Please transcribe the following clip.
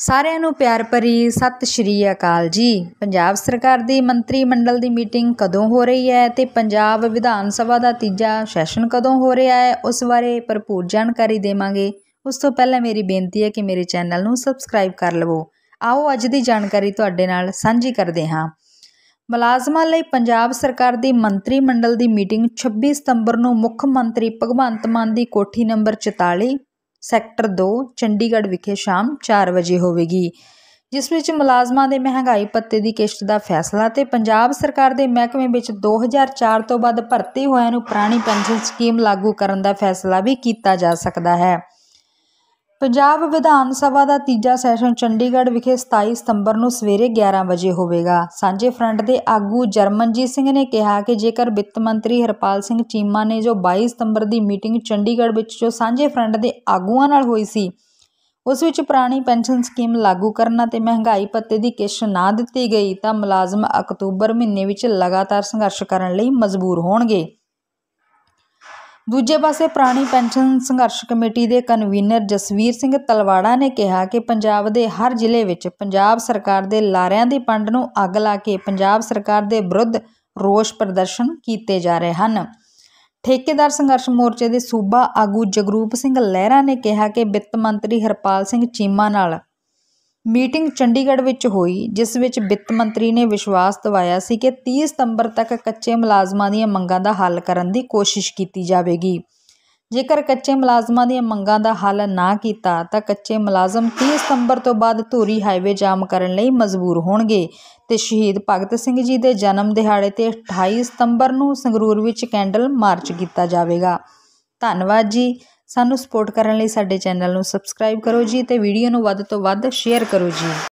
ਸਾਰਿਆਂ ਨੂੰ ਪਿਆਰ ਭਰੀ ਸਤਿ ਸ਼੍ਰੀ ਅਕਾਲ ਜੀ ਪੰਜਾਬ ਸਰਕਾਰ ਦੀ ਮੰਤਰੀ ਮੰਡਲ ਦੀ ਮੀਟਿੰਗ ਕਦੋਂ ਹੋ ਰਹੀ ਹੈ ਤੇ ਪੰਜਾਬ ਵਿਧਾਨ ਸਭਾ ਦਾ ਤੀਜਾ ਸੈਸ਼ਨ ਕਦੋਂ ਹੋ ਰਿਹਾ ਹੈ ਉਸ ਬਾਰੇ ਭਰਪੂਰ ਜਾਣਕਾਰੀ ਦੇਵਾਂਗੇ ਉਸ ਤੋਂ ਪਹਿਲਾਂ ਮੇਰੀ ਬੇਨਤੀ ਹੈ ਕਿ ਮੇਰੇ ਚੈਨਲ ਨੂੰ ਸਬਸਕ੍ਰਾਈਬ ਕਰ ਲਵੋ ਆਓ ਅੱਜ ਦੀ ਜਾਣਕਾਰੀ ਤੁਹਾਡੇ ਨਾਲ ਸਾਂਝੀ ਕਰਦੇ ਹਾਂ ਮਲਾਜ਼ਮਾਂ ਲਈ ਪੰਜਾਬ ਸਰਕਾਰ ਦੀ ਮੰਤਰੀ ਮੰਡਲ ਦੀ ਮੀਟਿੰਗ 26 ਸਤੰਬਰ ਨੂੰ ਮੁੱਖ ਮੰਤਰੀ ਭਗਵੰਤ ਮਾਨ ਦੀ ਕੋਠੀ ਨੰਬਰ 44 ਸੈਕਟਰ 2 ਚੰਡੀਗੜ੍ਹ ਵਿਖੇ ਸ਼ਾਮ 4 ਵਜੇ ਹੋਵੇਗੀ ਜਿਸ ਵਿੱਚ ਮੁਲਾਜ਼ਮਾਂ ਦੇ ਮਹਿੰਗਾਈ ਭੱਤੇ ਦੀ ਕਿਸ਼ਤ ਦਾ ਫੈਸਲਾ ਤੇ ਪੰਜਾਬ ਸਰਕਾਰ ਦੇ ਮਹਿਕਮੇ ਵਿੱਚ 2004 ਤੋਂ ਬਾਅਦ ਭਰਤੀ ਹੋਇਆਂ ਨੂੰ ਪੁਰਾਣੀ ਪੈਨਸ਼ਨ ਸਕੀਮ ਲਾਗੂ ਕਰਨ ਦਾ ਫੈਸਲਾ ਵੀ ਕੀਤਾ ਜਾ ਸਕਦਾ ਹੈ ਪੰਜਾਬ ਵਿਧਾਨ ਸਭਾ ਦਾ ਤੀਜਾ ਸੈਸ਼ਨ ਚੰਡੀਗੜ੍ਹ ਵਿਖੇ 27 ਸਤੰਬਰ ਨੂੰ ਸਵੇਰੇ 11 ਵਜੇ ਹੋਵੇਗਾ ਸਾਂਝੇ ਫਰੰਟ ਦੇ ਆਗੂ ਜਰਮਨਜੀਤ ਸਿੰਘ ਨੇ ਕਿਹਾ ਕਿ ਜੇਕਰ ਵਿੱਤ ਮੰਤਰੀ ਹਰਪਾਲ ਸਿੰਘ ਚੀਮਾ ਨੇ ਜੋ 22 ਸਤੰਬਰ ਦੀ ਮੀਟਿੰਗ ਚੰਡੀਗੜ੍ਹ ਵਿੱਚ ਜੋ ਸਾਂਝੇ ਫਰੰਟ ਦੇ ਆਗੂਆਂ ਨਾਲ ਹੋਈ ਸੀ ਉਸ ਵਿੱਚ ਪੁਰਾਣੀ ਪੈਨਸ਼ਨ ਸਕੀਮ ਲਾਗੂ ਕਰਨਾ ਤੇ ਮਹਿੰਗਾਈ ਭੱਤੇ ਦੀ ਕਿਸ਼ਤ ਨਾ ਦਿੱਤੀ ਗਈ ਤਾਂ ਮੁਲਾਜ਼ਮ ਅਕਤੂਬਰ ਮਹੀਨੇ ਵਿੱਚ ਲਗਾਤਾਰ ਸੰਘਰਸ਼ ਕਰਨ ਲਈ ਮਜਬੂਰ ਹੋਣਗੇ ਦੂਜੇ ਪਾਸੇ ਪ੍ਰਾਣੀ ਪੈਨਸ਼ਨ ਸੰਘਰਸ਼ ਕਮੇਟੀ ਦੇ ਕਨਵੀਨਰ ਜਸਵੀਰ ਸਿੰਘ ਤਲਵਾੜਾ ਨੇ ਕਿਹਾ ਕਿ ਪੰਜਾਬ ਦੇ ਹਰ ਜ਼ਿਲ੍ਹੇ ਵਿੱਚ ਪੰਜਾਬ ਸਰਕਾਰ ਦੇ ਲਾਰਿਆਂ ਦੀ ਪੰਡ ਨੂੰ ਅੱਗ ਲਾ ਕੇ ਪੰਜਾਬ ਸਰਕਾਰ ਦੇ ਵਿਰੁੱਧ ਰੋਸ ਪ੍ਰਦਰਸ਼ਨ ਕੀਤੇ ਜਾ ਰਹੇ ਹਨ ਠੇਕੇਦਾਰ ਸੰਘਰਸ਼ ਮੋਰਚੇ ਦੇ ਸੂਬਾ ਆਗੂ ਜਗਰੂਪ ਸਿੰਘ ਲਹਿਰਾ ਨੇ ਕਿਹਾ ਕਿ ਵਿੱਤ ਮੰਤਰੀ ਹਰਪਾਲ ਸਿੰਘ ਚੀਮਾ ਨਾਲ ਮੀਟਿੰਗ ਚੰਡੀਗੜ੍ਹ ਵਿੱਚ ਹੋਈ ਜਿਸ ਵਿੱਚ ਵਿੱਤ ਮੰਤਰੀ ਨੇ ਵਿਸ਼ਵਾਸ ਦਿਵਾਇਆ ਸੀ ਕਿ 30 ਸਤੰਬਰ ਤੱਕ ਕੱਚੇ ਮੁਲਾਜ਼ਮਾਂ ਦੀਆਂ ਮੰਗਾਂ ਦਾ ਹੱਲ ਕਰਨ ਦੀ ਕੋਸ਼ਿਸ਼ ਕੀਤੀ ਜਾਵੇਗੀ ਜੇਕਰ ਕੱਚੇ ਮੁਲਾਜ਼ਮਾਂ ਦੀਆਂ ਮੰਗਾਂ ਦਾ ਹੱਲ ਨਾ ਕੀਤਾ ਤਾਂ ਕੱਚੇ ਮੁਲਾਜ਼ਮ 30 ਸਤੰਬਰ ਤੋਂ ਬਾਅਦ ਧੂਰੀ ਹਾਈਵੇ ਜਾਮ ਕਰਨ ਲਈ ਮਜਬੂਰ ਹੋਣਗੇ ਤੇ ਸ਼ਹੀਦ ਭਗਤ ਸਿੰਘ ਜੀ ਦੇ ਜਨਮ ਦਿਹਾੜੇ ਤੇ 28 ਸਤੰਬਰ ਨੂੰ ਸੰਗਰੂਰ ਵਿੱਚ ਕੈਂਡਲ ਮਾਰਚ ਕੀਤਾ ਜਾਵੇਗਾ ਧੰਨਵਾਦ ਜੀ ਸਾਨੂੰ ਸਪੋਰਟ ਕਰਨ ਲਈ ਸਾਡੇ ਚੈਨਲ ਨੂੰ ਸਬਸਕ੍ਰਾਈਬ ਕਰੋ ਜੀ ਤੇ ਵੀਡੀਓ ਨੂੰ ਵੱਧ ਤੋਂ ਵੱਧ ਸ਼ੇਅਰ ਕਰੋ ਜੀ